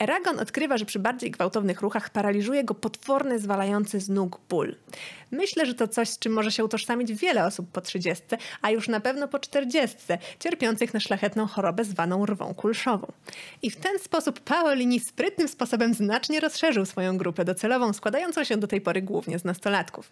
Eragon odkrywa, że przy bardziej gwałtownych ruchach paraliżuje go potworny, zwalający z nóg ból. Myślę, że to coś, z czym może się utożsamić wiele osób po 30, a już na pewno po 40, cierpiących na szlachetną chorobę zwaną rwą kulszową. I w ten sposób Paolini sprytnym sposobem znacznie rozszerzył swoją grupę docelową, składającą się do tej pory głównie z nastolatków.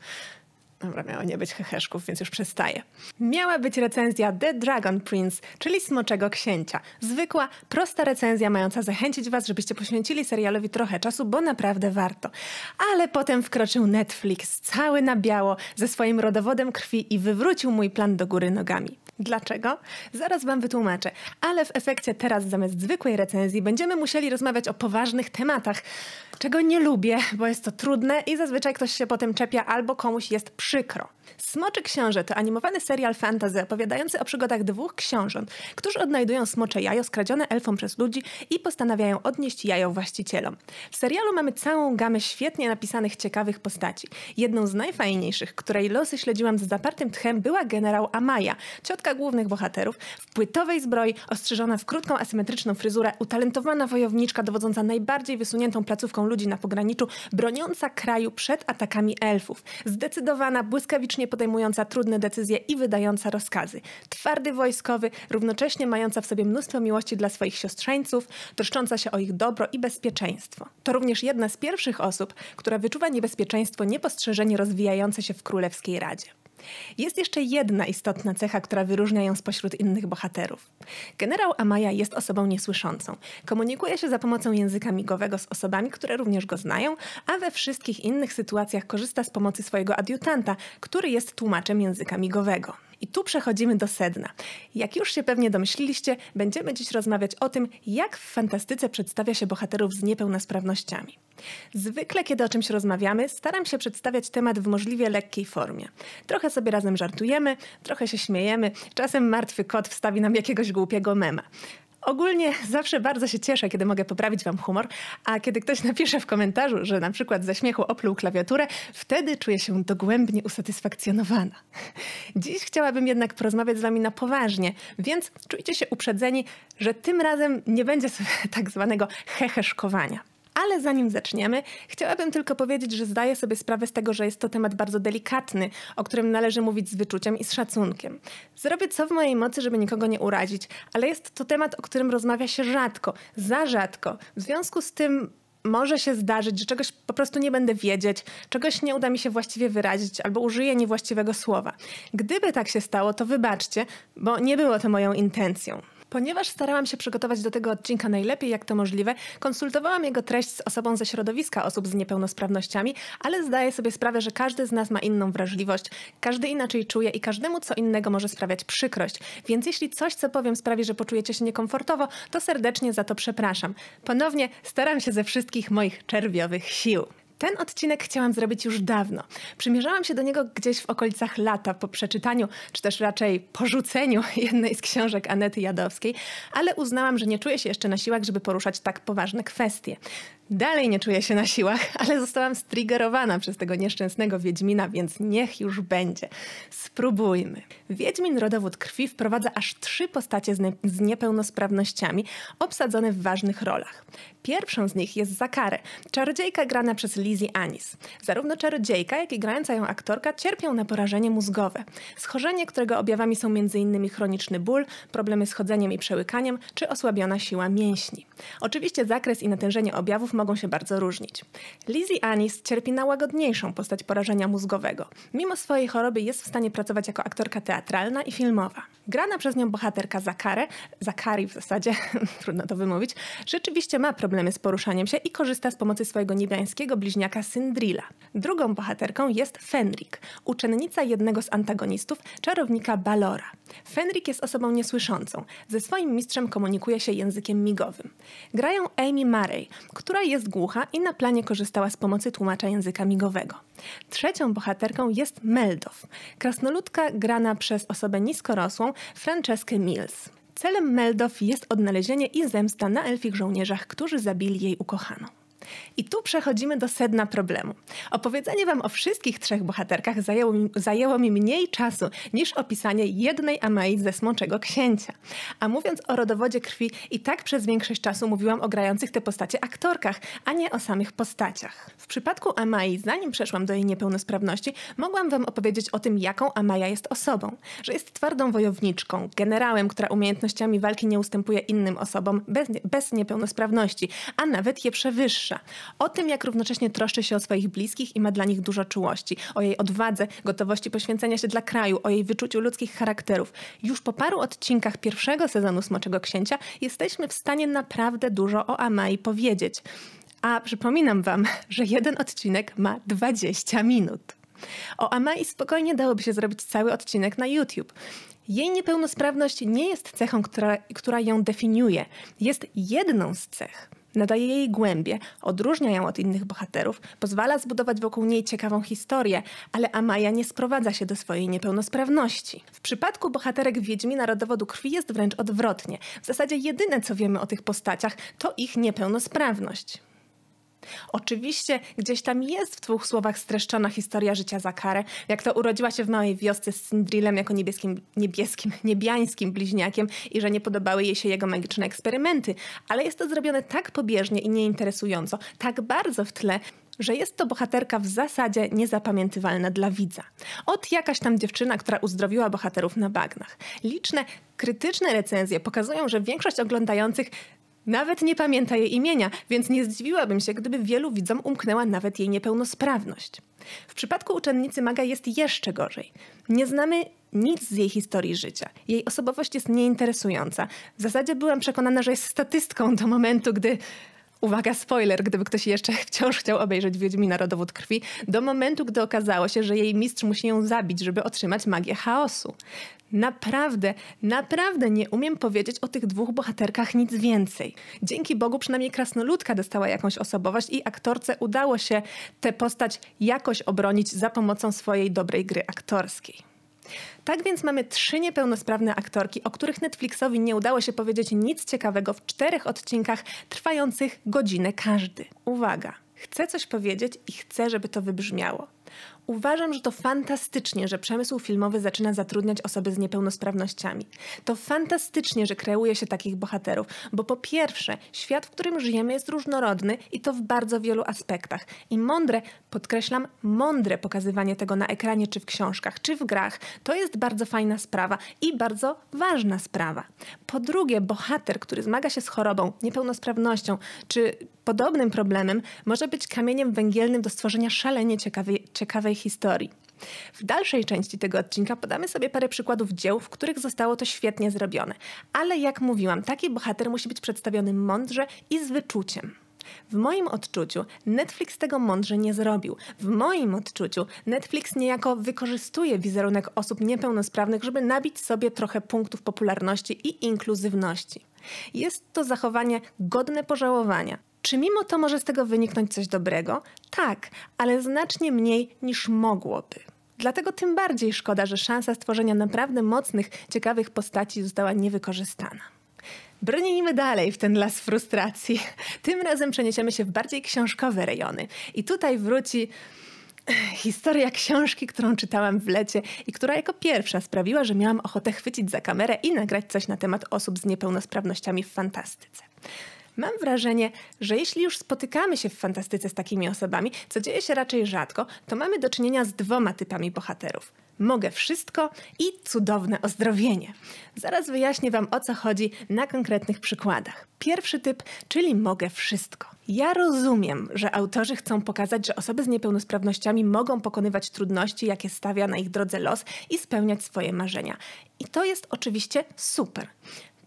Dobra, miało nie być heheszków, więc już przestaję. Miała być recenzja The Dragon Prince, czyli Smoczego Księcia. Zwykła, prosta recenzja mająca zachęcić Was, żebyście poświęcili serialowi trochę czasu, bo naprawdę warto. Ale potem wkroczył Netflix cały na biało ze swoim rodowodem krwi i wywrócił mój plan do góry nogami. Dlaczego? Zaraz Wam wytłumaczę. Ale w efekcie teraz zamiast zwykłej recenzji będziemy musieli rozmawiać o poważnych tematach, czego nie lubię, bo jest to trudne i zazwyczaj ktoś się potem czepia albo komuś jest przykro. Smoczy Książę to animowany serial fantasy opowiadający o przygodach dwóch książąt, którzy odnajdują smocze jajo skradzione elfom przez ludzi i postanawiają odnieść jajo właścicielom. W serialu mamy całą gamę świetnie napisanych, ciekawych postaci. Jedną z najfajniejszych, której losy śledziłam z zapartym tchem, była generał Amaya, ciotka głównych bohaterów, w płytowej zbroi, ostrzyżona w krótką, asymetryczną fryzurę, utalentowana wojowniczka dowodząca najbardziej wysuniętą placówką ludzi na pograniczu, broniąca kraju przed atakami elfów. Zdecydowana, błyskawiczna jednocześnie podejmująca trudne decyzje i wydająca rozkazy. Twardy wojskowy, równocześnie mająca w sobie mnóstwo miłości dla swoich siostrzeńców, troszcząca się o ich dobro i bezpieczeństwo. To również jedna z pierwszych osób, która wyczuwa niebezpieczeństwo niepostrzeżenie rozwijające się w Królewskiej Radzie. Jest jeszcze jedna istotna cecha, która wyróżnia ją spośród innych bohaterów. Generał Amaya jest osobą niesłyszącą. Komunikuje się za pomocą języka migowego z osobami, które również go znają, a we wszystkich innych sytuacjach korzysta z pomocy swojego adiutanta, który jest tłumaczem języka migowego. I tu przechodzimy do sedna. Jak już się pewnie domyśliliście, będziemy dziś rozmawiać o tym, jak w fantastyce przedstawia się bohaterów z niepełnosprawnościami. Zwykle, kiedy o czymś rozmawiamy, staram się przedstawiać temat w możliwie lekkiej formie. Trochę sobie razem żartujemy, trochę się śmiejemy, czasem martwy kot wstawi nam jakiegoś głupiego mema. Ogólnie zawsze bardzo się cieszę, kiedy mogę poprawić wam humor, a kiedy ktoś napisze w komentarzu, że na przykład ze śmiechu opluł klawiaturę, wtedy czuję się dogłębnie usatysfakcjonowana. Dziś chciałabym jednak porozmawiać z wami na poważnie, więc czujcie się uprzedzeni, że tym razem nie będzie tak zwanego heheszkowania ale zanim zaczniemy, chciałabym tylko powiedzieć, że zdaję sobie sprawę z tego, że jest to temat bardzo delikatny, o którym należy mówić z wyczuciem i z szacunkiem. Zrobię co w mojej mocy, żeby nikogo nie urazić, ale jest to temat, o którym rozmawia się rzadko, za rzadko. W związku z tym może się zdarzyć, że czegoś po prostu nie będę wiedzieć, czegoś nie uda mi się właściwie wyrazić albo użyję niewłaściwego słowa. Gdyby tak się stało, to wybaczcie, bo nie było to moją intencją. Ponieważ starałam się przygotować do tego odcinka najlepiej jak to możliwe, konsultowałam jego treść z osobą ze środowiska osób z niepełnosprawnościami, ale zdaję sobie sprawę, że każdy z nas ma inną wrażliwość, każdy inaczej czuje i każdemu co innego może sprawiać przykrość. Więc jeśli coś, co powiem, sprawi, że poczujecie się niekomfortowo, to serdecznie za to przepraszam. Ponownie staram się ze wszystkich moich czerwiowych sił. Ten odcinek chciałam zrobić już dawno. Przymierzałam się do niego gdzieś w okolicach lata po przeczytaniu, czy też raczej porzuceniu jednej z książek Anety Jadowskiej, ale uznałam, że nie czuję się jeszcze na siłach, żeby poruszać tak poważne kwestie. Dalej nie czuję się na siłach, ale zostałam striggerowana przez tego nieszczęsnego Wiedźmina, więc niech już będzie. Spróbujmy. Wiedźmin Rodowód Krwi wprowadza aż trzy postacie z, z niepełnosprawnościami obsadzone w ważnych rolach. Pierwszą z nich jest Zakare, czarodziejka grana przez Lizzie Anis. Zarówno czarodziejka, jak i grająca ją aktorka cierpią na porażenie mózgowe. Schorzenie, którego objawami są m.in. chroniczny ból, problemy z chodzeniem i przełykaniem, czy osłabiona siła mięśni. Oczywiście zakres i natężenie objawów mogą się bardzo różnić. Lizzie Anis cierpi na łagodniejszą postać porażenia mózgowego. Mimo swojej choroby jest w stanie pracować jako aktorka teatralna i filmowa. Grana przez nią bohaterka Zakarę, Zakari w zasadzie, trudno to wymówić, rzeczywiście ma problemy z poruszaniem się i korzysta z pomocy swojego niebiańskiego bliźniaka Syndrilla. Drugą bohaterką jest Fenrik, uczennica jednego z antagonistów, czarownika Balora. Fenrik jest osobą niesłyszącą. Ze swoim mistrzem komunikuje się językiem migowym. Grają Amy Murray, która jest głucha i na planie korzystała z pomocy tłumacza języka migowego. Trzecią bohaterką jest Meldow, krasnoludka grana przez osobę niskorosłą Franceskę Mills. Celem Meldow jest odnalezienie i zemsta na elfich żołnierzach, którzy zabili jej ukochaną. I tu przechodzimy do sedna problemu. Opowiedzenie Wam o wszystkich trzech bohaterkach zajęło mi, zajęło mi mniej czasu niż opisanie jednej Amaid ze Smoczego Księcia. A mówiąc o rodowodzie krwi, i tak przez większość czasu mówiłam o grających te postacie aktorkach, a nie o samych postaciach. W przypadku Amai, zanim przeszłam do jej niepełnosprawności, mogłam Wam opowiedzieć o tym, jaką Amaja jest osobą. Że jest twardą wojowniczką, generałem, która umiejętnościami walki nie ustępuje innym osobom bez, bez niepełnosprawności, a nawet je przewyższa o tym, jak równocześnie troszczy się o swoich bliskich i ma dla nich dużo czułości, o jej odwadze, gotowości poświęcenia się dla kraju, o jej wyczuciu ludzkich charakterów. Już po paru odcinkach pierwszego sezonu Smoczego Księcia jesteśmy w stanie naprawdę dużo o Amai powiedzieć. A przypominam Wam, że jeden odcinek ma 20 minut. O Amai spokojnie dałoby się zrobić cały odcinek na YouTube. Jej niepełnosprawność nie jest cechą, która, która ją definiuje. Jest jedną z cech nadaje jej głębie, odróżnia ją od innych bohaterów, pozwala zbudować wokół niej ciekawą historię, ale Amaya nie sprowadza się do swojej niepełnosprawności. W przypadku bohaterek Wiedźmina rodowodu krwi jest wręcz odwrotnie. W zasadzie jedyne, co wiemy o tych postaciach, to ich niepełnosprawność. Oczywiście gdzieś tam jest w dwóch słowach streszczona historia życia Zakary, jak to urodziła się w małej wiosce z Syndrilem jako niebieskim, niebieskim, niebiańskim bliźniakiem i że nie podobały jej się jego magiczne eksperymenty. Ale jest to zrobione tak pobieżnie i nieinteresująco, tak bardzo w tle, że jest to bohaterka w zasadzie niezapamiętywalna dla widza. Od jakaś tam dziewczyna, która uzdrowiła bohaterów na bagnach. Liczne krytyczne recenzje pokazują, że większość oglądających nawet nie pamięta jej imienia, więc nie zdziwiłabym się, gdyby wielu widzom umknęła nawet jej niepełnosprawność. W przypadku uczennicy Maga jest jeszcze gorzej. Nie znamy nic z jej historii życia. Jej osobowość jest nieinteresująca. W zasadzie byłam przekonana, że jest statystką do momentu, gdy Uwaga, spoiler, gdyby ktoś jeszcze wciąż chciał obejrzeć Wiedźmina Rodowód Krwi, do momentu, gdy okazało się, że jej mistrz musi ją zabić, żeby otrzymać magię chaosu. Naprawdę, naprawdę nie umiem powiedzieć o tych dwóch bohaterkach nic więcej. Dzięki Bogu przynajmniej krasnoludka dostała jakąś osobowość i aktorce udało się tę postać jakoś obronić za pomocą swojej dobrej gry aktorskiej. Tak więc mamy trzy niepełnosprawne aktorki, o których Netflixowi nie udało się powiedzieć nic ciekawego w czterech odcinkach trwających godzinę każdy. Uwaga! Chcę coś powiedzieć i chcę, żeby to wybrzmiało. Uważam, że to fantastycznie, że przemysł filmowy zaczyna zatrudniać osoby z niepełnosprawnościami. To fantastycznie, że kreuje się takich bohaterów, bo po pierwsze, świat, w którym żyjemy jest różnorodny i to w bardzo wielu aspektach. I mądre, podkreślam, mądre pokazywanie tego na ekranie czy w książkach, czy w grach, to jest bardzo fajna sprawa i bardzo ważna sprawa. Po drugie, bohater, który zmaga się z chorobą, niepełnosprawnością czy Podobnym problemem może być kamieniem węgielnym do stworzenia szalenie ciekawej, ciekawej historii. W dalszej części tego odcinka podamy sobie parę przykładów dzieł, w których zostało to świetnie zrobione. Ale jak mówiłam, taki bohater musi być przedstawiony mądrze i z wyczuciem. W moim odczuciu Netflix tego mądrze nie zrobił. W moim odczuciu Netflix niejako wykorzystuje wizerunek osób niepełnosprawnych, żeby nabić sobie trochę punktów popularności i inkluzywności. Jest to zachowanie godne pożałowania. Czy mimo to może z tego wyniknąć coś dobrego? Tak, ale znacznie mniej niż mogłoby. Dlatego tym bardziej szkoda, że szansa stworzenia naprawdę mocnych, ciekawych postaci została niewykorzystana. Brnijmy dalej w ten las frustracji. Tym razem przeniesiemy się w bardziej książkowe rejony. I tutaj wróci historia książki, którą czytałam w lecie i która jako pierwsza sprawiła, że miałam ochotę chwycić za kamerę i nagrać coś na temat osób z niepełnosprawnościami w fantastyce. Mam wrażenie, że jeśli już spotykamy się w fantastyce z takimi osobami, co dzieje się raczej rzadko, to mamy do czynienia z dwoma typami bohaterów. Mogę wszystko i cudowne ozdrowienie. Zaraz wyjaśnię Wam o co chodzi na konkretnych przykładach. Pierwszy typ, czyli mogę wszystko. Ja rozumiem, że autorzy chcą pokazać, że osoby z niepełnosprawnościami mogą pokonywać trudności, jakie stawia na ich drodze los i spełniać swoje marzenia. I to jest oczywiście super.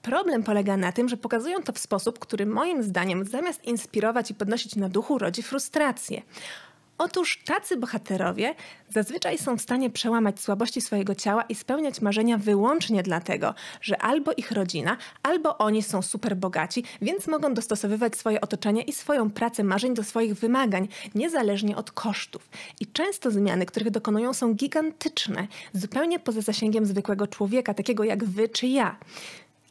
Problem polega na tym, że pokazują to w sposób, który moim zdaniem zamiast inspirować i podnosić na duchu, rodzi frustrację. Otóż tacy bohaterowie zazwyczaj są w stanie przełamać słabości swojego ciała i spełniać marzenia wyłącznie dlatego, że albo ich rodzina, albo oni są super bogaci, więc mogą dostosowywać swoje otoczenie i swoją pracę marzeń do swoich wymagań, niezależnie od kosztów. I często zmiany, których dokonują, są gigantyczne, zupełnie poza zasięgiem zwykłego człowieka, takiego jak wy czy ja.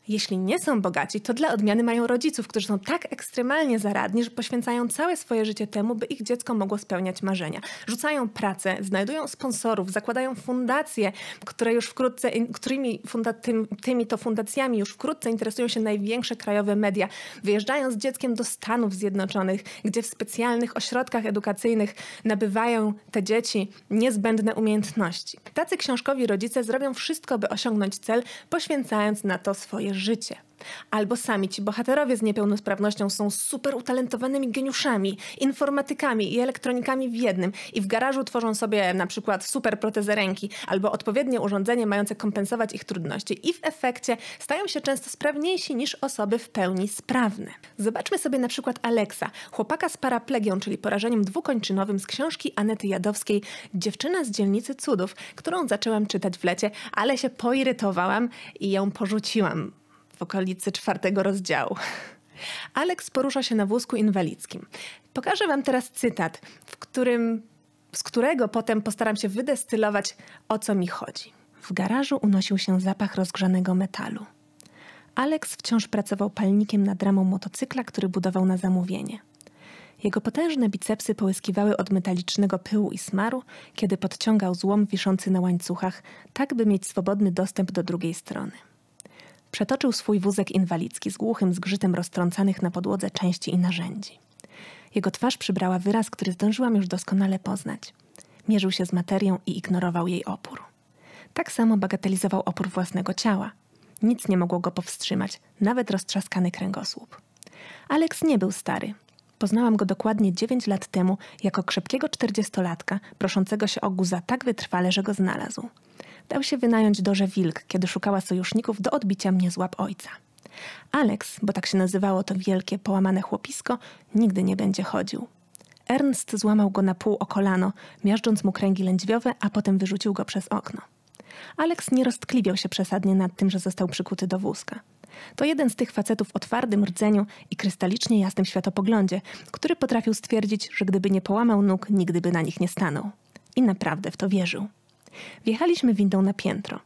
Jeśli nie są bogaci, to dla odmiany mają rodziców, którzy są tak ekstremalnie zaradni, że poświęcają całe swoje życie temu, by ich dziecko mogło spełniać marzenia. Rzucają pracę, znajdują sponsorów, zakładają fundacje, które już wkrótce, którymi funda, tym, tymi to fundacjami już wkrótce interesują się największe krajowe media, wyjeżdżają z dzieckiem do Stanów Zjednoczonych, gdzie w specjalnych ośrodkach edukacyjnych nabywają te dzieci niezbędne umiejętności. Tacy książkowi rodzice zrobią wszystko, by osiągnąć cel, poświęcając na to swoje życie życie. Albo sami ci bohaterowie z niepełnosprawnością są super utalentowanymi geniuszami, informatykami i elektronikami w jednym i w garażu tworzą sobie na przykład super protezę ręki albo odpowiednie urządzenie mające kompensować ich trudności i w efekcie stają się często sprawniejsi niż osoby w pełni sprawne. Zobaczmy sobie na przykład Aleksa, chłopaka z paraplegią, czyli porażeniem dwukończynowym z książki Anety Jadowskiej Dziewczyna z dzielnicy cudów, którą zaczęłam czytać w lecie, ale się poirytowałam i ją porzuciłam w okolicy czwartego rozdziału. Aleks porusza się na wózku inwalidzkim. Pokażę Wam teraz cytat, w którym, z którego potem postaram się wydestylować, o co mi chodzi. W garażu unosił się zapach rozgrzanego metalu. Aleks wciąż pracował palnikiem nad ramą motocykla, który budował na zamówienie. Jego potężne bicepsy połyskiwały od metalicznego pyłu i smaru, kiedy podciągał złom wiszący na łańcuchach, tak by mieć swobodny dostęp do drugiej strony. Przetoczył swój wózek inwalidzki z głuchym zgrzytem roztrącanych na podłodze części i narzędzi. Jego twarz przybrała wyraz, który zdążyłam już doskonale poznać. Mierzył się z materią i ignorował jej opór. Tak samo bagatelizował opór własnego ciała. Nic nie mogło go powstrzymać, nawet roztrzaskany kręgosłup. Aleks nie był stary. Poznałam go dokładnie 9 lat temu jako krzepkiego czterdziestolatka, proszącego się o guza tak wytrwale, że go znalazł dał się wynająć Dorze Wilk, kiedy szukała sojuszników do odbicia mnie z łap ojca. Alex, bo tak się nazywało to wielkie, połamane chłopisko, nigdy nie będzie chodził. Ernst złamał go na pół o kolano, miażdżąc mu kręgi lędźwiowe, a potem wyrzucił go przez okno. Alex nie roztkliwiał się przesadnie nad tym, że został przykuty do wózka. To jeden z tych facetów o twardym rdzeniu i krystalicznie jasnym światopoglądzie, który potrafił stwierdzić, że gdyby nie połamał nóg, nigdy by na nich nie stanął. I naprawdę w to wierzył. Wjechaliśmy windą na piętro.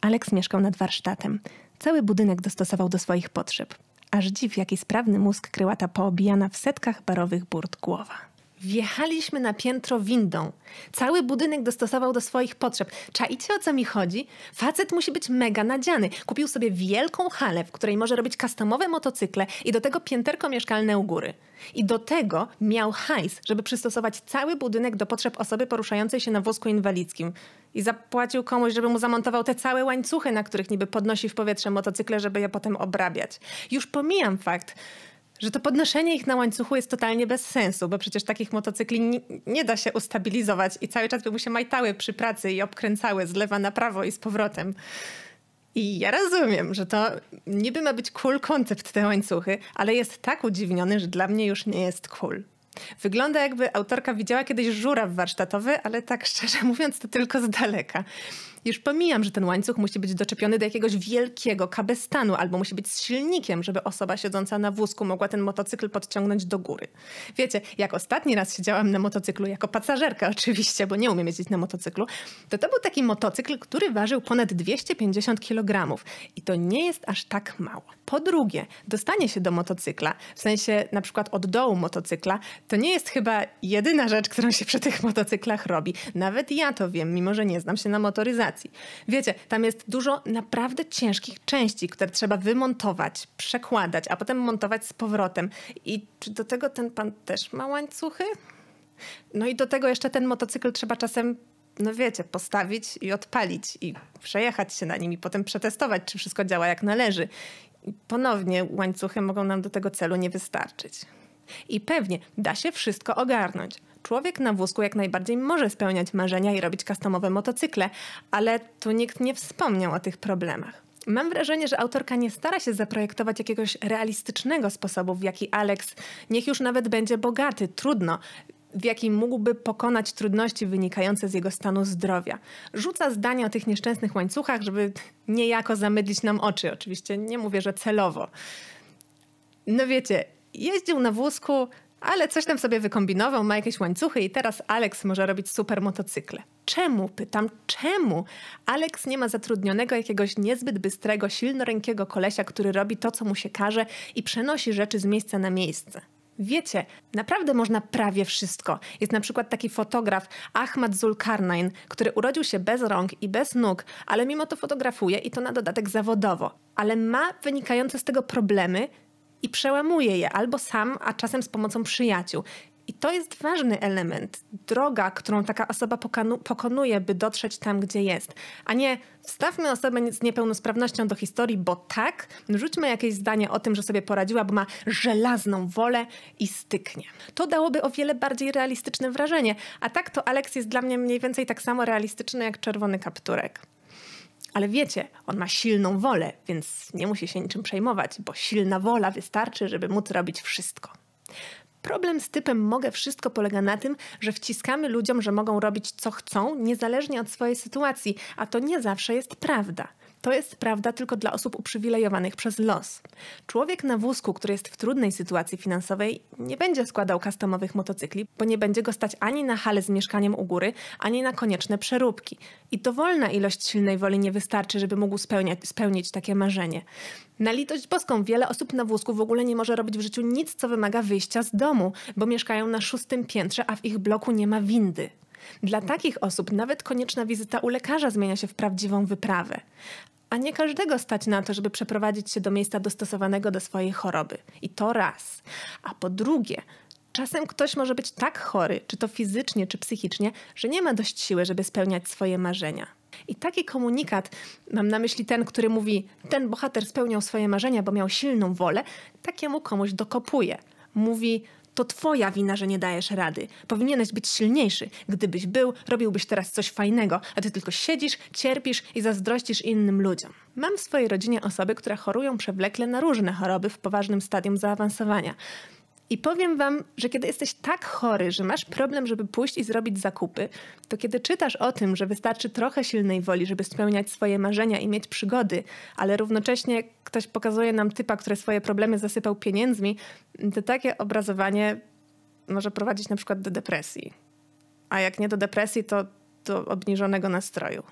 Aleks mieszkał nad warsztatem. Cały budynek dostosował do swoich potrzeb. Aż dziw, jaki sprawny mózg kryła ta poobijana w setkach barowych burt głowa. Wjechaliśmy na piętro windą. Cały budynek dostosował do swoich potrzeb. Czaicie o co mi chodzi? Facet musi być mega nadziany. Kupił sobie wielką halę, w której może robić customowe motocykle i do tego pięterko mieszkalne u góry. I do tego miał hajs, żeby przystosować cały budynek do potrzeb osoby poruszającej się na wózku inwalidzkim i zapłacił komuś, żeby mu zamontował te całe łańcuchy, na których niby podnosi w powietrze motocykle, żeby je potem obrabiać. Już pomijam fakt, że to podnoszenie ich na łańcuchu jest totalnie bez sensu, bo przecież takich motocykli nie, nie, da się ustabilizować i cały czas by mu się majtały przy pracy i obkręcały z lewa na prawo i z powrotem. I ja rozumiem, że to niby ma być cool koncept te łańcuchy, ale jest tak udziwniony, że dla mnie już nie jest cool. Wygląda jakby autorka widziała kiedyś żuraw warsztatowy, ale tak szczerze mówiąc to tylko z daleka. Już pomijam, że ten łańcuch musi być doczepiony do jakiegoś wielkiego kabestanu albo musi być z silnikiem, żeby osoba siedząca na wózku mogła ten motocykl podciągnąć do góry. Wiecie, jak ostatni raz siedziałam na motocyklu, jako pasażerka oczywiście, bo nie umiem jeździć na motocyklu, to to był taki motocykl, który ważył ponad 250 kg. I to nie jest aż tak mało. Po drugie, dostanie się do motocykla, w sensie na przykład od dołu motocykla, to nie jest chyba jedyna rzecz, którą się przy tych motocyklach robi. Nawet ja to wiem, mimo że nie znam się na motoryzacji Wiecie, tam jest dużo naprawdę ciężkich części, które trzeba wymontować, przekładać, a potem montować z powrotem. I czy do tego ten pan też ma łańcuchy? No i do tego jeszcze ten motocykl trzeba czasem no wiecie, postawić i odpalić i przejechać się na nim i potem przetestować, czy wszystko działa jak należy. I ponownie łańcuchy mogą nam do tego celu nie wystarczyć. I pewnie da się wszystko ogarnąć, Człowiek na wózku jak najbardziej może spełniać marzenia i robić customowe motocykle, ale tu nikt nie wspomniał o tych problemach. Mam wrażenie, że autorka nie stara się zaprojektować jakiegoś realistycznego sposobu, w jaki Alex, niech już nawet będzie bogaty, trudno, w jaki mógłby pokonać trudności wynikające z jego stanu zdrowia. Rzuca zdania o tych nieszczęsnych łańcuchach, żeby niejako zamydlić nam oczy. Oczywiście nie mówię, że celowo. No wiecie, jeździł na wózku, ale coś tam sobie wykombinował, ma jakieś łańcuchy i teraz Alex może robić super motocykle. Czemu? Pytam, czemu? Alex nie ma zatrudnionego jakiegoś niezbyt bystrego, silnorękiego kolesia, który robi to, co mu się każe i przenosi rzeczy z miejsca na miejsce. Wiecie, naprawdę można prawie wszystko. Jest na przykład taki fotograf Ahmad Zulkarnain, który urodził się bez rąk i bez nóg, ale mimo to fotografuje i to na dodatek zawodowo. Ale ma wynikające z tego problemy, i przełamuje je albo sam, a czasem z pomocą przyjaciół. I to jest ważny element, droga, którą taka osoba pokonuje, by dotrzeć tam, gdzie jest. A nie wstawmy osobę z niepełnosprawnością do historii, bo tak, rzućmy jakieś zdanie o tym, że sobie poradziła, bo ma żelazną wolę i styknie. To dałoby o wiele bardziej realistyczne wrażenie. A tak to Aleks jest dla mnie mniej więcej tak samo realistyczny jak czerwony kapturek. Ale wiecie, on ma silną wolę, więc nie musi się niczym przejmować, bo silna wola wystarczy, żeby móc robić wszystko. Problem z typem mogę wszystko polega na tym, że wciskamy ludziom, że mogą robić co chcą, niezależnie od swojej sytuacji, a to nie zawsze jest prawda. To jest prawda tylko dla osób uprzywilejowanych przez los. Człowiek na wózku, który jest w trudnej sytuacji finansowej, nie będzie składał customowych motocykli, bo nie będzie go stać ani na hale z mieszkaniem u góry, ani na konieczne przeróbki. I dowolna ilość silnej woli nie wystarczy, żeby mógł spełniać, spełnić takie marzenie. Na litość boską, wiele osób na wózku w ogóle nie może robić w życiu nic, co wymaga wyjścia z domu, bo mieszkają na szóstym piętrze, a w ich bloku nie ma windy. Dla takich osób nawet konieczna wizyta u lekarza zmienia się w prawdziwą wyprawę. A nie każdego stać na to, żeby przeprowadzić się do miejsca dostosowanego do swojej choroby. I to raz. A po drugie, Czasem ktoś może być tak chory, czy to fizycznie, czy psychicznie, że nie ma dość siły, żeby spełniać swoje marzenia. I taki komunikat, mam na myśli ten, który mówi: Ten bohater spełniał swoje marzenia, bo miał silną wolę, takiemu komuś dokopuje. Mówi: to twoja wina, że nie dajesz rady. Powinieneś być silniejszy. Gdybyś był, robiłbyś teraz coś fajnego, a ty tylko siedzisz, cierpisz i zazdrościsz innym ludziom. Mam w swojej rodzinie osoby, które chorują przewlekle na różne choroby w poważnym stadium zaawansowania. I powiem wam, że kiedy jesteś tak chory, że masz problem, żeby pójść i zrobić zakupy, to kiedy czytasz o tym, że wystarczy trochę silnej woli, żeby spełniać swoje marzenia i mieć przygody, ale równocześnie ktoś pokazuje nam typa, który swoje problemy zasypał pieniędzmi, to takie obrazowanie może prowadzić na przykład do depresji. A jak nie do depresji, to do obniżonego nastroju.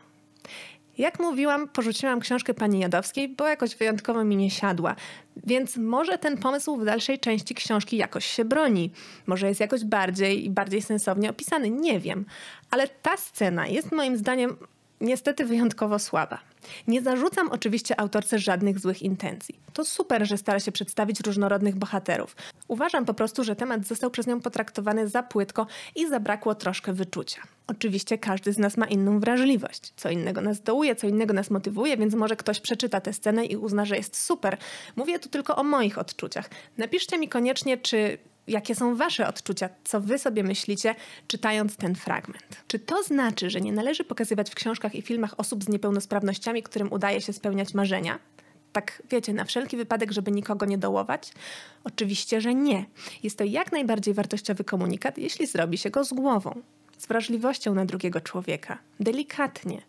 Jak mówiłam, porzuciłam książkę pani Jadowskiej, bo jakoś wyjątkowo mi nie siadła. Więc może ten pomysł w dalszej części książki jakoś się broni. Może jest jakoś bardziej i bardziej sensownie opisany, nie wiem. Ale ta scena jest moim zdaniem niestety wyjątkowo słaba. Nie zarzucam oczywiście autorce żadnych złych intencji. To super, że stara się przedstawić różnorodnych bohaterów. Uważam po prostu, że temat został przez nią potraktowany za płytko i zabrakło troszkę wyczucia. Oczywiście każdy z nas ma inną wrażliwość. Co innego nas dołuje, co innego nas motywuje, więc może ktoś przeczyta tę scenę i uzna, że jest super. Mówię tu tylko o moich odczuciach. Napiszcie mi koniecznie, czy Jakie są Wasze odczucia? Co Wy sobie myślicie, czytając ten fragment? Czy to znaczy, że nie należy pokazywać w książkach i filmach osób z niepełnosprawnościami, którym udaje się spełniać marzenia? Tak, wiecie, na wszelki wypadek, żeby nikogo nie dołować? Oczywiście, że nie. Jest to jak najbardziej wartościowy komunikat, jeśli zrobi się go z głową, z wrażliwością na drugiego człowieka, delikatnie.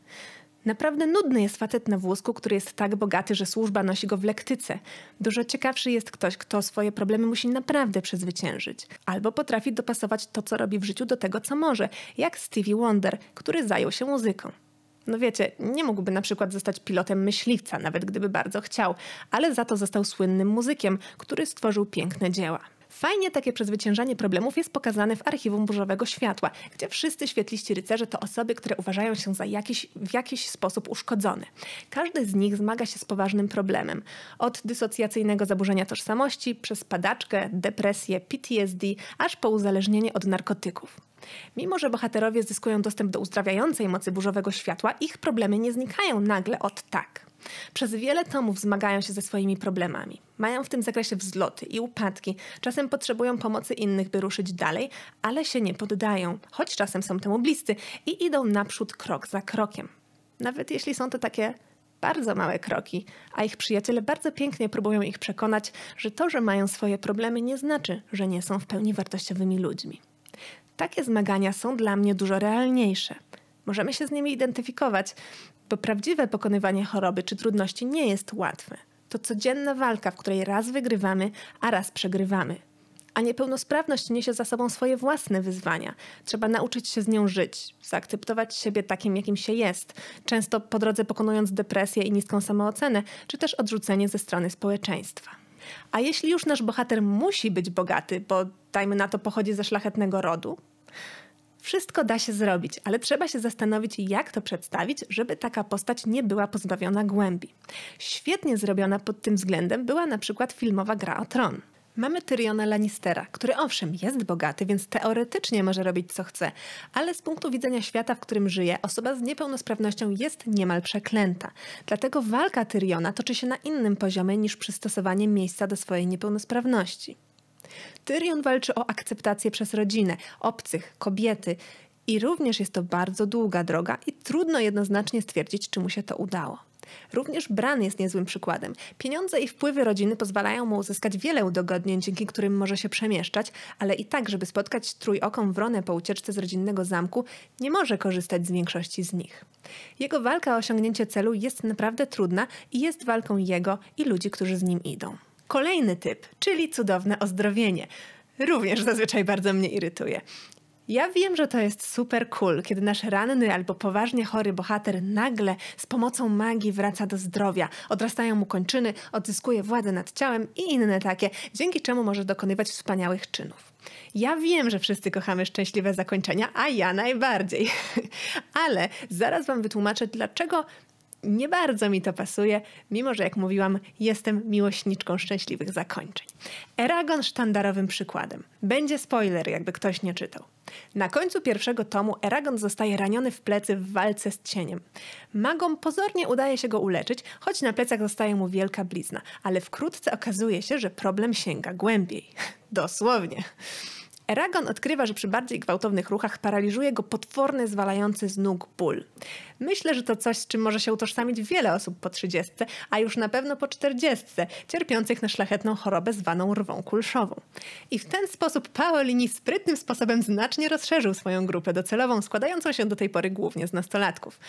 Naprawdę nudny jest facet na włosku, który jest tak bogaty, że służba nosi go w lektyce. Dużo ciekawszy jest ktoś, kto swoje problemy musi naprawdę przezwyciężyć. Albo potrafi dopasować to, co robi w życiu do tego, co może, jak Stevie Wonder, który zajął się muzyką. No wiecie, nie mógłby na przykład zostać pilotem myśliwca, nawet gdyby bardzo chciał, ale za to został słynnym muzykiem, który stworzył piękne dzieła. Fajnie takie przezwyciężanie problemów jest pokazane w Archiwum Burzowego Światła, gdzie wszyscy świetliści rycerze to osoby, które uważają się za jakiś, w jakiś sposób uszkodzone. Każdy z nich zmaga się z poważnym problemem. Od dysocjacyjnego zaburzenia tożsamości, przez padaczkę, depresję, PTSD, aż po uzależnienie od narkotyków. Mimo, że bohaterowie zyskują dostęp do uzdrawiającej mocy burzowego światła, ich problemy nie znikają nagle od tak. Przez wiele tomów zmagają się ze swoimi problemami. Mają w tym zakresie wzloty i upadki, czasem potrzebują pomocy innych, by ruszyć dalej, ale się nie poddają, choć czasem są temu bliscy i idą naprzód krok za krokiem. Nawet jeśli są to takie bardzo małe kroki, a ich przyjaciele bardzo pięknie próbują ich przekonać, że to, że mają swoje problemy, nie znaczy, że nie są w pełni wartościowymi ludźmi takie zmagania są dla mnie dużo realniejsze. Możemy się z nimi identyfikować, bo prawdziwe pokonywanie choroby czy trudności nie jest łatwe. To codzienna walka, w której raz wygrywamy, a raz przegrywamy. A niepełnosprawność niesie za sobą swoje własne wyzwania. Trzeba nauczyć się z nią żyć, zaakceptować siebie takim, jakim się jest, często po drodze pokonując depresję i niską samoocenę, czy też odrzucenie ze strony społeczeństwa. A jeśli już nasz bohater musi być bogaty, bo dajmy na to pochodzi ze szlachetnego rodu, wszystko da się zrobić, ale trzeba się zastanowić, jak to przedstawić, żeby taka postać nie była pozbawiona głębi. Świetnie zrobiona pod tym względem była na przykład filmowa Gra o Tron. Mamy Tyriona Lannistera, który owszem jest bogaty, więc teoretycznie może robić co chce, ale z punktu widzenia świata, w którym żyje, osoba z niepełnosprawnością jest niemal przeklęta. Dlatego walka Tyriona toczy się na innym poziomie niż przystosowanie miejsca do swojej niepełnosprawności. Tyrion walczy o akceptację przez rodzinę, obcych, kobiety. I również jest to bardzo długa droga i trudno jednoznacznie stwierdzić, czy mu się to udało. Również Bran jest niezłym przykładem. Pieniądze i wpływy rodziny pozwalają mu uzyskać wiele udogodnień, dzięki którym może się przemieszczać, ale i tak, żeby spotkać trójoką wronę po ucieczce z rodzinnego zamku, nie może korzystać z większości z nich. Jego walka o osiągnięcie celu jest naprawdę trudna i jest walką jego i ludzi, którzy z nim idą. Kolejny typ, czyli cudowne ozdrowienie. Również zazwyczaj bardzo mnie irytuje. Ja wiem, że to jest super cool, kiedy nasz ranny albo poważnie chory bohater nagle z pomocą magii wraca do zdrowia, odrastają mu kończyny, odzyskuje władzę nad ciałem i inne takie, dzięki czemu może dokonywać wspaniałych czynów. Ja wiem, że wszyscy kochamy szczęśliwe zakończenia, a ja najbardziej. Ale zaraz Wam wytłumaczę, dlaczego nie bardzo mi to pasuje, mimo że, jak mówiłam, jestem miłośniczką szczęśliwych zakończeń. Eragon sztandarowym przykładem. Będzie spoiler, jakby ktoś nie czytał. Na końcu pierwszego tomu Eragon zostaje raniony w plecy w walce z cieniem. Magom pozornie udaje się go uleczyć, choć na plecach zostaje mu wielka blizna, ale wkrótce okazuje się, że problem sięga głębiej. Dosłownie. Eragon odkrywa, że przy bardziej gwałtownych ruchach paraliżuje go potworny, zwalający z nóg ból. Myślę, że to coś, z czym może się utożsamić wiele osób po 30, a już na pewno po 40, cierpiących na szlachetną chorobę zwaną rwą kulszową. I w ten sposób Paolini sprytnym sposobem znacznie rozszerzył swoją grupę docelową, składającą się do tej pory głównie z nastolatków.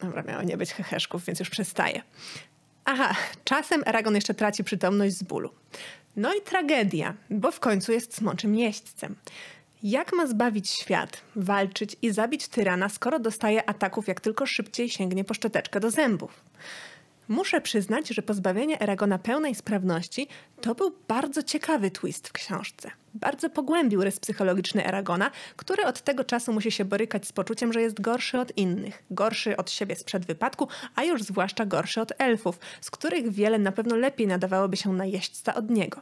Dobra, miało nie być heheszków, więc już przestaje. Aha, czasem Eragon jeszcze traci przytomność z bólu. No i tragedia, bo w końcu jest smoczym jeźdźcem. Jak ma zbawić świat, walczyć i zabić tyrana, skoro dostaje ataków, jak tylko szybciej sięgnie po szczoteczkę do zębów? Muszę przyznać, że pozbawienie Eragona pełnej sprawności to był bardzo ciekawy twist w książce bardzo pogłębił rys psychologiczny Eragona, który od tego czasu musi się borykać z poczuciem, że jest gorszy od innych, gorszy od siebie sprzed wypadku, a już zwłaszcza gorszy od elfów, z których wiele na pewno lepiej nadawałoby się na jeźdźca od niego.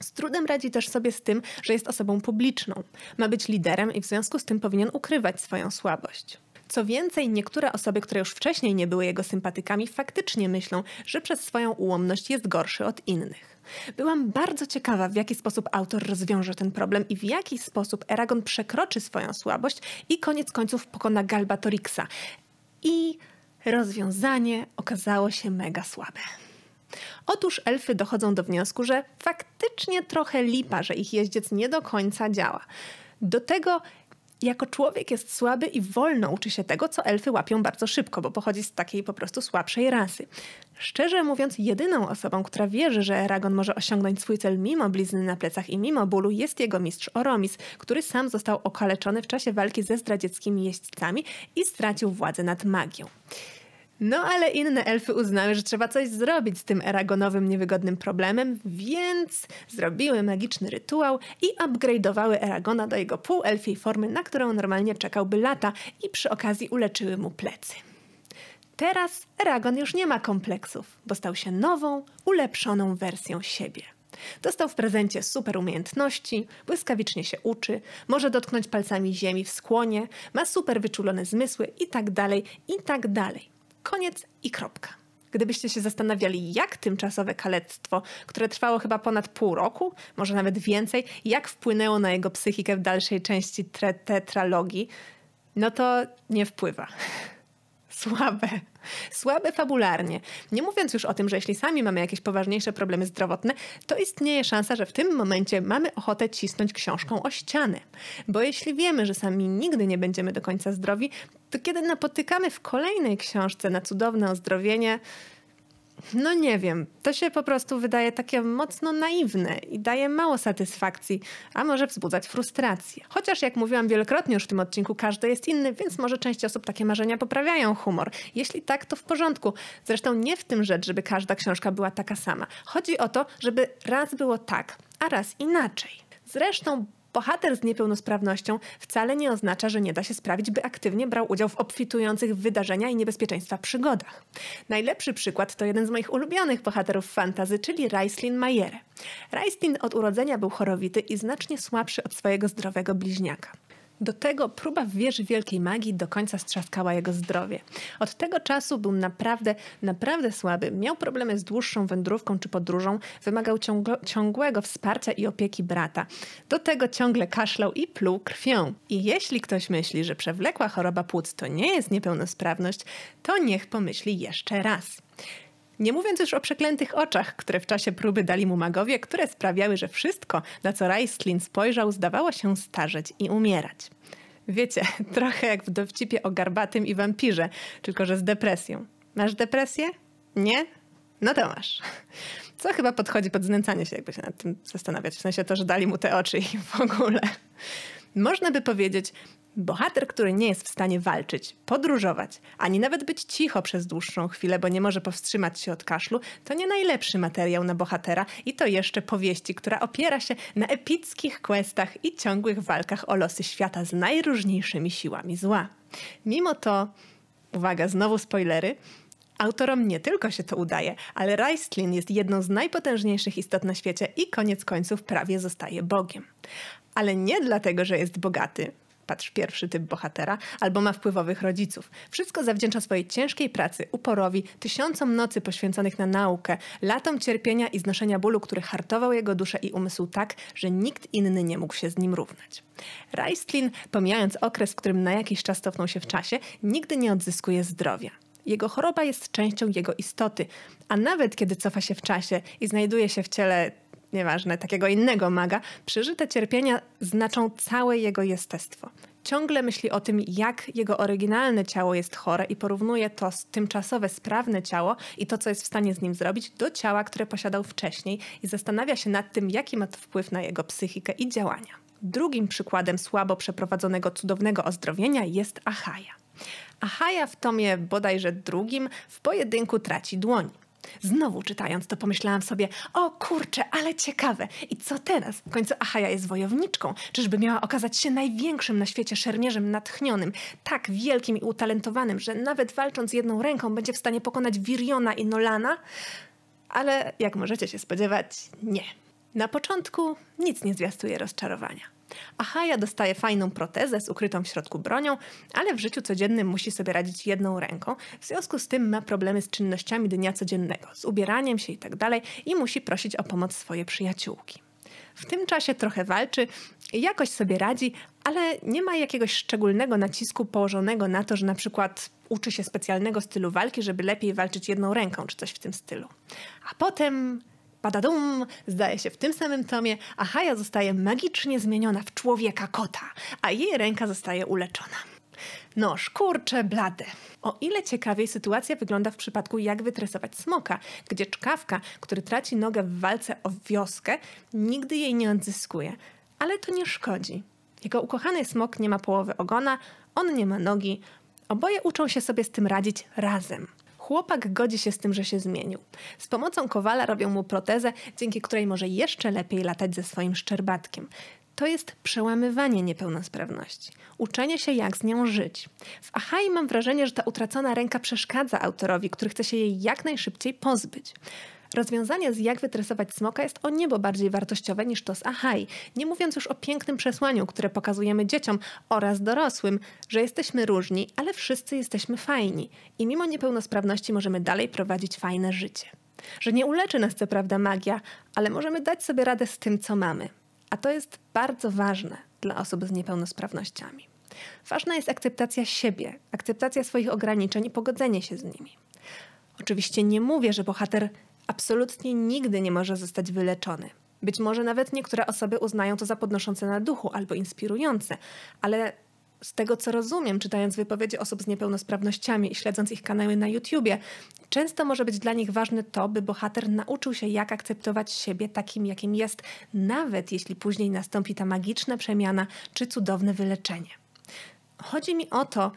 Z trudem radzi też sobie z tym, że jest osobą publiczną. Ma być liderem i w związku z tym powinien ukrywać swoją słabość. Co więcej, niektóre osoby, które już wcześniej nie były jego sympatykami, faktycznie myślą, że przez swoją ułomność jest gorszy od innych. Byłam bardzo ciekawa, w jaki sposób autor rozwiąże ten problem i w jaki sposób Eragon przekroczy swoją słabość i koniec końców pokona Galbatorixa. I rozwiązanie okazało się mega słabe. Otóż elfy dochodzą do wniosku, że faktycznie trochę lipa, że ich jeździec nie do końca działa. Do tego jako człowiek jest słaby i wolno uczy się tego, co elfy łapią bardzo szybko, bo pochodzi z takiej po prostu słabszej rasy. Szczerze mówiąc, jedyną osobą, która wierzy, że Eragon może osiągnąć swój cel mimo blizny na plecach i mimo bólu, jest jego mistrz Oromis, który sam został okaleczony w czasie walki ze zdradzieckimi jeźdźcami i stracił władzę nad magią. No ale inne elfy uznały, że trzeba coś zrobić z tym eragonowym niewygodnym problemem, więc zrobiły magiczny rytuał i upgrade'owały Eragona do jego półelfiej formy, na którą normalnie czekałby lata i przy okazji uleczyły mu plecy. Teraz Eragon już nie ma kompleksów, bo stał się nową, ulepszoną wersją siebie. Dostał w prezencie super umiejętności, błyskawicznie się uczy, może dotknąć palcami ziemi w skłonie, ma super wyczulone zmysły i tak dalej, i tak dalej. Koniec i kropka. Gdybyście się zastanawiali, jak tymczasowe kalectwo, które trwało chyba ponad pół roku, może nawet więcej, jak wpłynęło na jego psychikę w dalszej części tetralogii, no to nie wpływa słabe. Słabe fabularnie. Nie mówiąc już o tym, że jeśli sami mamy jakieś poważniejsze problemy zdrowotne, to istnieje szansa, że w tym momencie mamy ochotę cisnąć książką o ścianę. Bo jeśli wiemy, że sami nigdy nie będziemy do końca zdrowi, to kiedy napotykamy w kolejnej książce na cudowne ozdrowienie, no nie wiem, to się po prostu wydaje takie mocno naiwne i daje mało satysfakcji, a może wzbudzać frustrację. Chociaż jak mówiłam wielokrotnie już w tym odcinku, każdy jest inny, więc może część osób takie marzenia poprawiają humor. Jeśli tak, to w porządku. Zresztą nie w tym rzecz, żeby każda książka była taka sama. Chodzi o to, żeby raz było tak, a raz inaczej. Zresztą Bohater z niepełnosprawnością wcale nie oznacza, że nie da się sprawić, by aktywnie brał udział w obfitujących wydarzenia i niebezpieczeństwa przygodach. Najlepszy przykład to jeden z moich ulubionych bohaterów fantazy, czyli Raislin Majere. Raislin od urodzenia był chorowity i znacznie słabszy od swojego zdrowego bliźniaka. Do tego próba w wieży wielkiej magii do końca strzaskała jego zdrowie. Od tego czasu był naprawdę, naprawdę słaby. Miał problemy z dłuższą wędrówką czy podróżą, wymagał ciągłego wsparcia i opieki brata. Do tego ciągle kaszlał i pluł krwią. I jeśli ktoś myśli, że przewlekła choroba płuc to nie jest niepełnosprawność, to niech pomyśli jeszcze raz. Nie mówiąc już o przeklętych oczach, które w czasie próby dali mu magowie, które sprawiały, że wszystko, na co Raistlin spojrzał, zdawało się starzeć i umierać. Wiecie, trochę jak w dowcipie o garbatym i wampirze, tylko że z depresją. Masz depresję? Nie? No to masz. Co chyba podchodzi pod znęcanie się, jakby się nad tym zastanawiać. W sensie to, że dali mu te oczy i w ogóle. Można by powiedzieć, Bohater, który nie jest w stanie walczyć, podróżować, ani nawet być cicho przez dłuższą chwilę, bo nie może powstrzymać się od kaszlu, to nie najlepszy materiał na bohatera i to jeszcze powieści, która opiera się na epickich questach i ciągłych walkach o losy świata z najróżniejszymi siłami zła. Mimo to, uwaga, znowu spoilery, Autorom nie tylko się to udaje, ale Raistlin jest jedną z najpotężniejszych istot na świecie i koniec końców prawie zostaje Bogiem. Ale nie dlatego, że jest bogaty, patrz, pierwszy typ bohatera, albo ma wpływowych rodziców. Wszystko zawdzięcza swojej ciężkiej pracy, uporowi, tysiącom nocy poświęconych na naukę, latom cierpienia i znoszenia bólu, który hartował jego duszę i umysł tak, że nikt inny nie mógł się z nim równać. Reistlin, pomijając okres, w którym na jakiś czas cofnął się w czasie, nigdy nie odzyskuje zdrowia. Jego choroba jest częścią jego istoty, a nawet kiedy cofa się w czasie i znajduje się w ciele nieważne, takiego innego maga, przeżyte cierpienia znaczą całe jego jestestwo. Ciągle myśli o tym, jak jego oryginalne ciało jest chore i porównuje to z tymczasowe, sprawne ciało i to, co jest w stanie z nim zrobić, do ciała, które posiadał wcześniej i zastanawia się nad tym, jaki ma to wpływ na jego psychikę i działania. Drugim przykładem słabo przeprowadzonego cudownego ozdrowienia jest Ahaja. Ahaja w tomie bodajże drugim w pojedynku traci dłoń. Znowu czytając to pomyślałam sobie, o kurczę, ale ciekawe. I co teraz? W końcu Ahaja jest wojowniczką. Czyżby miała okazać się największym na świecie szermierzem natchnionym, tak wielkim i utalentowanym, że nawet walcząc jedną ręką będzie w stanie pokonać Wiriona i Nolana? Ale jak możecie się spodziewać, nie. Na początku nic nie zwiastuje rozczarowania. Ahaja dostaje fajną protezę z ukrytą w środku bronią, ale w życiu codziennym musi sobie radzić jedną ręką, w związku z tym ma problemy z czynnościami dnia codziennego, z ubieraniem się itd. Tak i musi prosić o pomoc swoje przyjaciółki. W tym czasie trochę walczy, jakoś sobie radzi, ale nie ma jakiegoś szczególnego nacisku położonego na to, że na przykład uczy się specjalnego stylu walki, żeby lepiej walczyć jedną ręką czy coś w tym stylu. A potem padadum, zdaje się w tym samym tomie, a Haja zostaje magicznie zmieniona w człowieka kota, a jej ręka zostaje uleczona. Noż, kurcze, blade. O ile ciekawiej sytuacja wygląda w przypadku jak wytresować smoka, gdzie czkawka, który traci nogę w walce o wioskę, nigdy jej nie odzyskuje. Ale to nie szkodzi. Jego ukochany smok nie ma połowy ogona, on nie ma nogi. Oboje uczą się sobie z tym radzić razem. Chłopak godzi się z tym, że się zmienił. Z pomocą kowala robią mu protezę, dzięki której może jeszcze lepiej latać ze swoim szczerbatkiem. To jest przełamywanie niepełnosprawności, uczenie się jak z nią żyć. W Ahai mam wrażenie, że ta utracona ręka przeszkadza autorowi, który chce się jej jak najszybciej pozbyć. Rozwiązanie z jak wytresować smoka jest o niebo bardziej wartościowe niż to z Ahai, nie mówiąc już o pięknym przesłaniu, które pokazujemy dzieciom oraz dorosłym, że jesteśmy różni, ale wszyscy jesteśmy fajni i mimo niepełnosprawności możemy dalej prowadzić fajne życie. Że nie uleczy nas co prawda magia, ale możemy dać sobie radę z tym, co mamy. A to jest bardzo ważne dla osób z niepełnosprawnościami. Ważna jest akceptacja siebie, akceptacja swoich ograniczeń i pogodzenie się z nimi. Oczywiście nie mówię, że bohater absolutnie nigdy nie może zostać wyleczony. Być może nawet niektóre osoby uznają to za podnoszące na duchu albo inspirujące, ale z tego co rozumiem, czytając wypowiedzi osób z niepełnosprawnościami i śledząc ich kanały na YouTubie, często może być dla nich ważne to, by bohater nauczył się, jak akceptować siebie takim, jakim jest, nawet jeśli później nastąpi ta magiczna przemiana czy cudowne wyleczenie. Chodzi mi o to,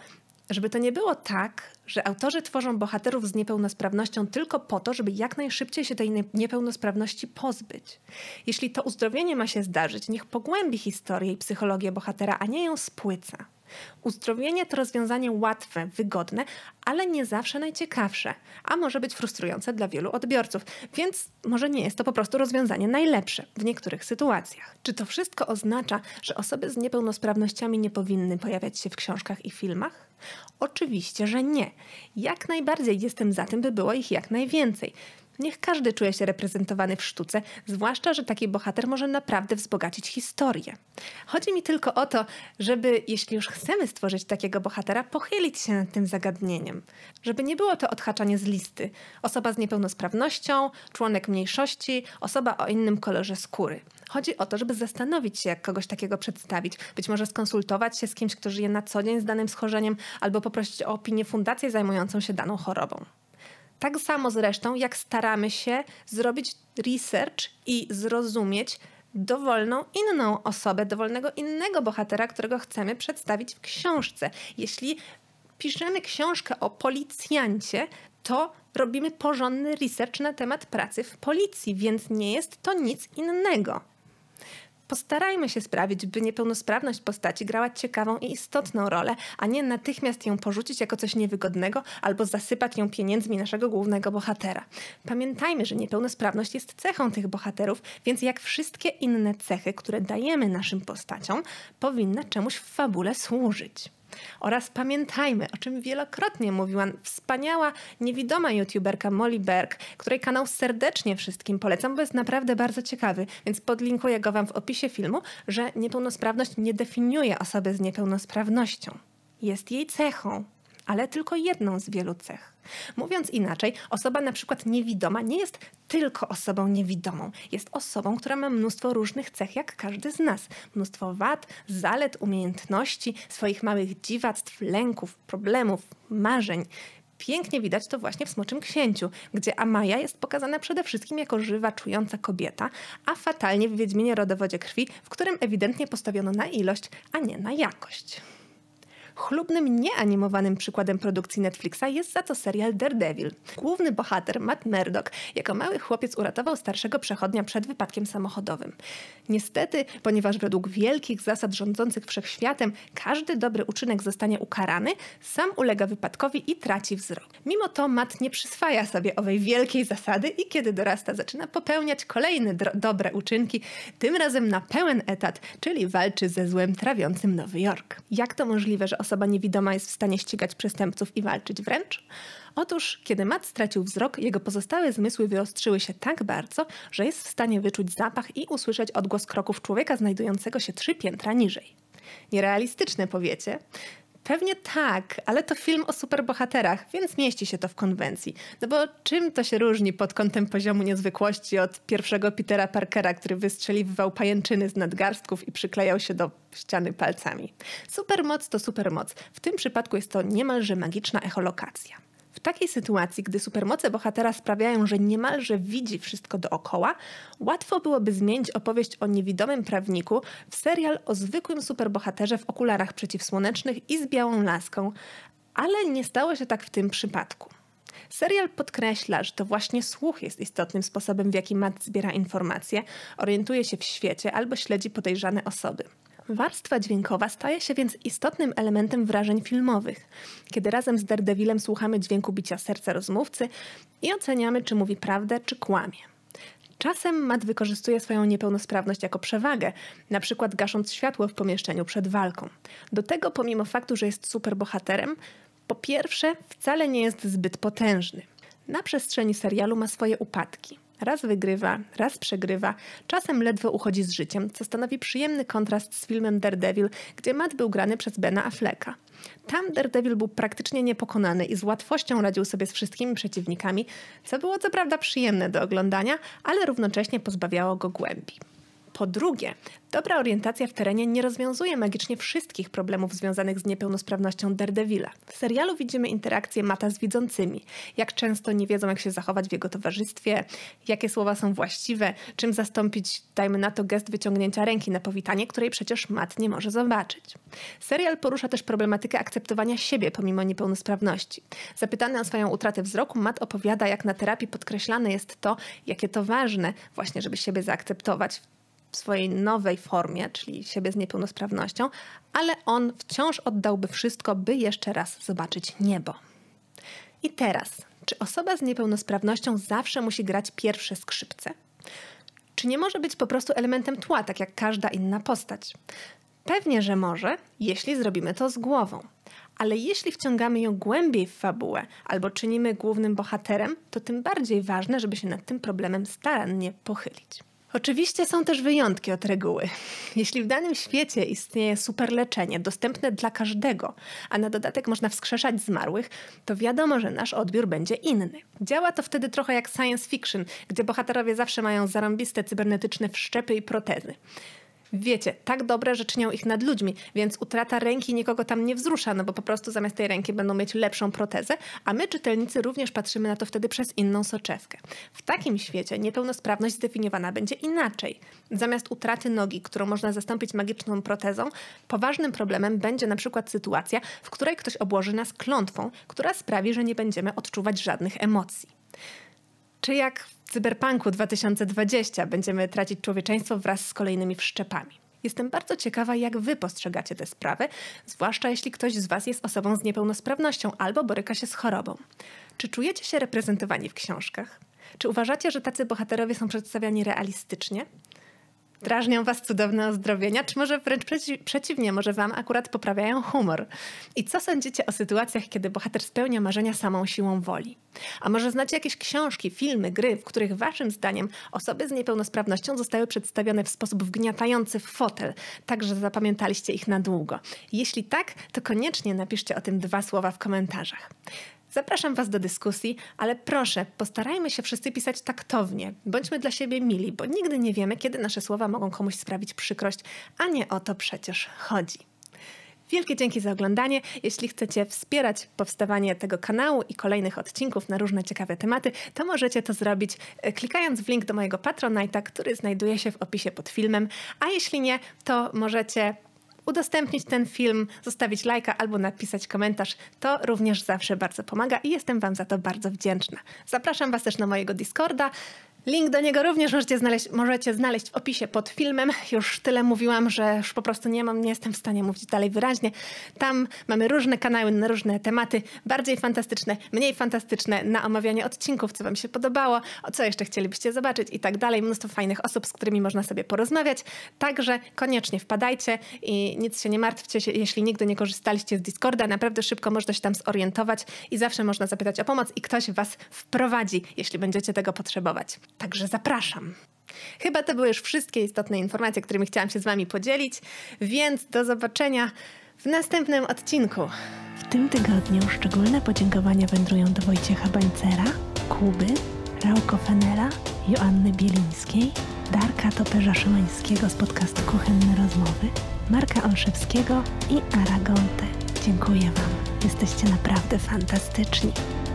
żeby to nie było tak, że autorzy tworzą bohaterów z niepełnosprawnością tylko po to, żeby jak najszybciej się tej niepełnosprawności pozbyć. Jeśli to uzdrowienie ma się zdarzyć, niech pogłębi historię i psychologię bohatera, a nie ją spłyca. Uzdrowienie to rozwiązanie łatwe, wygodne, ale nie zawsze najciekawsze, a może być frustrujące dla wielu odbiorców, więc może nie jest to po prostu rozwiązanie najlepsze w niektórych sytuacjach. Czy to wszystko oznacza, że osoby z niepełnosprawnościami nie powinny pojawiać się w książkach i filmach? Oczywiście, że nie. Jak najbardziej jestem za tym, by było ich jak najwięcej. Niech każdy czuje się reprezentowany w sztuce, zwłaszcza, że taki bohater może naprawdę wzbogacić historię. Chodzi mi tylko o to, żeby, jeśli już chcemy stworzyć takiego bohatera, pochylić się nad tym zagadnieniem. Żeby nie było to odhaczanie z listy. Osoba z niepełnosprawnością, członek mniejszości, osoba o innym kolorze skóry. Chodzi o to, żeby zastanowić się, jak kogoś takiego przedstawić. Być może skonsultować się z kimś, kto żyje na co dzień z danym schorzeniem, albo poprosić o opinię fundację zajmującą się daną chorobą. Tak samo zresztą, jak staramy się zrobić research i zrozumieć dowolną inną osobę, dowolnego innego bohatera, którego chcemy przedstawić w książce. Jeśli piszemy książkę o policjancie, to robimy porządny research na temat pracy w policji, więc nie jest to nic innego. Postarajmy się sprawić, by niepełnosprawność postaci grała ciekawą i istotną rolę, a nie natychmiast ją porzucić jako coś niewygodnego albo zasypać ją pieniędzmi naszego głównego bohatera. Pamiętajmy, że niepełnosprawność jest cechą tych bohaterów, więc jak wszystkie inne cechy, które dajemy naszym postaciom, powinna czemuś w fabule służyć. Oraz pamiętajmy, o czym wielokrotnie mówiła wspaniała, niewidoma youtuberka Molly Berg, której kanał serdecznie wszystkim polecam, bo jest naprawdę bardzo ciekawy, więc podlinkuję go Wam w opisie filmu, że niepełnosprawność nie definiuje osoby z niepełnosprawnością. Jest jej cechą, ale tylko jedną z wielu cech. Mówiąc inaczej, osoba na przykład niewidoma nie jest tylko osobą niewidomą. Jest osobą, która ma mnóstwo różnych cech, jak każdy z nas. Mnóstwo wad, zalet, umiejętności, swoich małych dziwactw, lęków, problemów, marzeń pięknie widać to właśnie w Smoczym Księciu, gdzie Amaja jest pokazana przede wszystkim jako żywa, czująca kobieta, a fatalnie w Wiedźminie Rodowodzie Krwi, w którym ewidentnie postawiono na ilość, a nie na jakość. Chlubnym, nieanimowanym przykładem produkcji Netflixa jest za to serial Daredevil. Główny bohater, Matt Murdock, jako mały chłopiec uratował starszego przechodnia przed wypadkiem samochodowym. Niestety, ponieważ według wielkich zasad rządzących wszechświatem każdy dobry uczynek zostanie ukarany, sam ulega wypadkowi i traci wzrok. Mimo to Matt nie przyswaja sobie owej wielkiej zasady i kiedy dorasta zaczyna popełniać kolejne dobre uczynki, tym razem na pełen etat, czyli walczy ze złem trawiącym Nowy Jork. Jak to możliwe, że osoba niewidoma jest w stanie ścigać przestępców i walczyć wręcz? Otóż, kiedy Matt stracił wzrok, jego pozostałe zmysły wyostrzyły się tak bardzo, że jest w stanie wyczuć zapach i usłyszeć odgłos kroków człowieka znajdującego się trzy piętra niżej. Nierealistyczne, powiecie? Pewnie tak, ale to film o superbohaterach, więc mieści się to w konwencji. No bo czym to się różni pod kątem poziomu niezwykłości od pierwszego Petera Parkera, który wystrzeliwał pajęczyny z nadgarstków i przyklejał się do ściany palcami? Supermoc to supermoc. W tym przypadku jest to niemalże magiczna echolokacja. W takiej sytuacji, gdy supermoce bohatera sprawiają, że niemalże widzi wszystko dookoła, łatwo byłoby zmienić opowieść o niewidomym prawniku w serial o zwykłym superbohaterze w okularach przeciwsłonecznych i z białą laską, ale nie stało się tak w tym przypadku. Serial podkreśla, że to właśnie słuch jest istotnym sposobem, w jaki Matt zbiera informacje, orientuje się w świecie albo śledzi podejrzane osoby. Warstwa dźwiękowa staje się więc istotnym elementem wrażeń filmowych, kiedy razem z Daredevilem słuchamy dźwięku bicia serca rozmówcy i oceniamy, czy mówi prawdę, czy kłamie. Czasem Matt wykorzystuje swoją niepełnosprawność jako przewagę, na przykład gasząc światło w pomieszczeniu przed walką. Do tego, pomimo faktu, że jest superbohaterem, po pierwsze, wcale nie jest zbyt potężny. Na przestrzeni serialu ma swoje upadki. Raz wygrywa, raz przegrywa, czasem ledwo uchodzi z życiem, co stanowi przyjemny kontrast z filmem Daredevil, gdzie Matt był grany przez Bena Afflecka. Tam Daredevil był praktycznie niepokonany i z łatwością radził sobie z wszystkimi przeciwnikami, co było co prawda przyjemne do oglądania, ale równocześnie pozbawiało go głębi. Po drugie, dobra orientacja w terenie nie rozwiązuje magicznie wszystkich problemów związanych z niepełnosprawnością Daredevila. W serialu widzimy interakcję Mata z widzącymi, jak często nie wiedzą jak się zachować w jego towarzystwie, jakie słowa są właściwe, czym zastąpić, dajmy na to, gest wyciągnięcia ręki na powitanie, której przecież Mat nie może zobaczyć. Serial porusza też problematykę akceptowania siebie pomimo niepełnosprawności. Zapytany o swoją utratę wzroku, Matt opowiada, jak na terapii podkreślane jest to, jakie to ważne właśnie, żeby siebie zaakceptować swojej nowej formie, czyli siebie z niepełnosprawnością, ale on wciąż oddałby wszystko, by jeszcze raz zobaczyć niebo. I teraz, czy osoba z niepełnosprawnością zawsze musi grać pierwsze skrzypce? Czy nie może być po prostu elementem tła, tak jak każda inna postać? Pewnie, że może, jeśli zrobimy to z głową. Ale jeśli wciągamy ją głębiej w fabułę albo czynimy głównym bohaterem, to tym bardziej ważne, żeby się nad tym problemem starannie pochylić. Oczywiście są też wyjątki od reguły. Jeśli w danym świecie istnieje superleczenie dostępne dla każdego, a na dodatek można wskrzeszać zmarłych, to wiadomo, że nasz odbiór będzie inny. Działa to wtedy trochę jak science fiction, gdzie bohaterowie zawsze mają zarąbiste cybernetyczne wszczepy i protezy. Wiecie, tak dobre, że czynią ich nad ludźmi, więc utrata ręki nikogo tam nie wzrusza, no bo po prostu zamiast tej ręki będą mieć lepszą protezę, a my, czytelnicy, również patrzymy na to wtedy przez inną soczewkę. W takim świecie niepełnosprawność zdefiniowana będzie inaczej. Zamiast utraty nogi, którą można zastąpić magiczną protezą, poważnym problemem będzie na przykład sytuacja, w której ktoś obłoży nas klątwą, która sprawi, że nie będziemy odczuwać żadnych emocji. Czy jak w Cyberpunku 2020 będziemy tracić człowieczeństwo wraz z kolejnymi wszczepami? Jestem bardzo ciekawa, jak wy postrzegacie tę sprawę, zwłaszcza jeśli ktoś z was jest osobą z niepełnosprawnością albo boryka się z chorobą. Czy czujecie się reprezentowani w książkach? Czy uważacie, że tacy bohaterowie są przedstawiani realistycznie? Drażnią was cudowne ozdrowienia, czy może wręcz przeci przeciwnie, może wam akurat poprawiają humor? I co sądzicie o sytuacjach, kiedy bohater spełnia marzenia samą siłą woli? A może znacie jakieś książki, filmy, gry, w których waszym zdaniem osoby z niepełnosprawnością zostały przedstawione w sposób wgniatający w fotel, tak że zapamiętaliście ich na długo? Jeśli tak, to koniecznie napiszcie o tym dwa słowa w komentarzach. Zapraszam Was do dyskusji, ale proszę, postarajmy się wszyscy pisać taktownie. Bądźmy dla siebie mili, bo nigdy nie wiemy, kiedy nasze słowa mogą komuś sprawić przykrość, a nie o to przecież chodzi. Wielkie dzięki za oglądanie. Jeśli chcecie wspierać powstawanie tego kanału i kolejnych odcinków na różne ciekawe tematy, to możecie to zrobić e, klikając w link do mojego Patronite'a, który znajduje się w opisie pod filmem. A jeśli nie, to możecie udostępnić ten film, zostawić lajka albo napisać komentarz. To również zawsze bardzo pomaga i jestem Wam za to bardzo wdzięczna. Zapraszam Was też na mojego Discorda. Link do niego również możecie znaleźć, możecie znaleźć w opisie pod filmem. Już tyle mówiłam, że już po prostu nie mam, nie jestem w stanie mówić dalej wyraźnie. Tam mamy różne kanały na różne tematy, bardziej fantastyczne, mniej fantastyczne, na omawianie odcinków, co wam się podobało, o co jeszcze chcielibyście zobaczyć i tak dalej. Mnóstwo fajnych osób, z którymi można sobie porozmawiać. Także koniecznie wpadajcie i nic się nie martwcie, jeśli nigdy nie korzystaliście z Discorda. Naprawdę szybko można się tam zorientować i zawsze można zapytać o pomoc i ktoś was wprowadzi, jeśli będziecie tego potrzebować. Także zapraszam. Chyba to były już wszystkie istotne informacje, którymi chciałam się z Wami podzielić, więc do zobaczenia w następnym odcinku. W tym tygodniu szczególne podziękowania wędrują do Wojciecha Bańcera, Kuby, Rauko Fenela, Joanny Bielińskiej, Darka Toperza-Szymańskiego z podcastu Kuchenne Rozmowy, Marka Olszewskiego i Aragonte. Dziękuję Wam. Jesteście naprawdę fantastyczni.